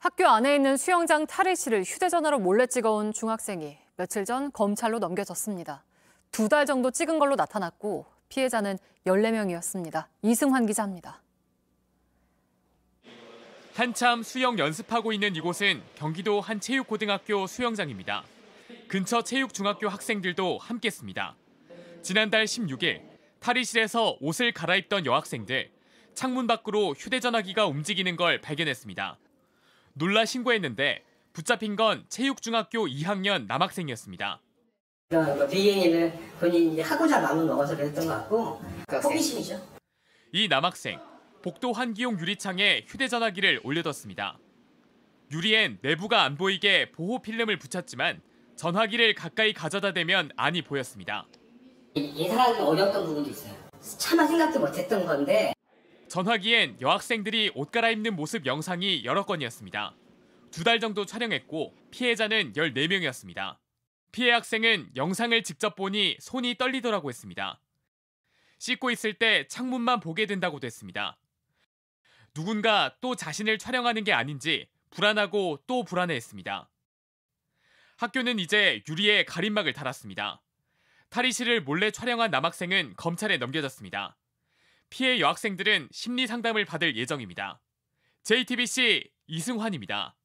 학교 안에 있는 수영장 탈의실을 휴대전화로 몰래 찍어온 중학생이 며칠 전 검찰로 넘겨졌습니다. 두 달 정도 찍은 걸로 나타났고 피해자는 14명이었습니다. 이승환 기자입니다. 한참 수영 연습하고 있는 이곳은 경기도 한 체육고등학교 수영장입니다. 근처 체육중학교 학생들도 함께했습니다. 지난달 16일 탈의실에서 옷을 갈아입던 여학생들 창문 밖으로 휴대전화기가 움직이는 걸 발견했습니다. 놀라 신고했는데 붙잡힌 건 체육중학교 2학년 남학생이었습니다. 비행위를 그 본인이 하고자 마음을 먹어서 그랬던 것 같고 호기심이죠. 이 남학생 복도 한기용 유리창에 휴대전화기를 올려뒀습니다. 유리엔 내부가 안 보이게 보호 필름을 붙였지만 전화기를 가까이 가져다 대면 안이 보였습니다. 인사하기 어려웠던 부분도 있어요. 차마 생각도 못했던 건데 전화기엔 여학생들이 옷 갈아입는 모습 영상이 여러 건이었습니다. 두 달 정도 촬영했고 피해자는 14명이었습니다. 피해 학생은 영상을 직접 보니 손이 떨리더라고 했습니다. 씻고 있을 때 창문만 보게 된다고도 했습니다. 누군가 또 자신을 촬영하는 게 아닌지 불안하고 또 불안해했습니다. 학교는 이제 유리에 가림막을 달았습니다. 탈의실을 몰래 촬영한 남학생은 검찰에 넘겨졌습니다. 피해 여학생들은 심리 상담을 받을 예정입니다. JTBC 이승환입니다.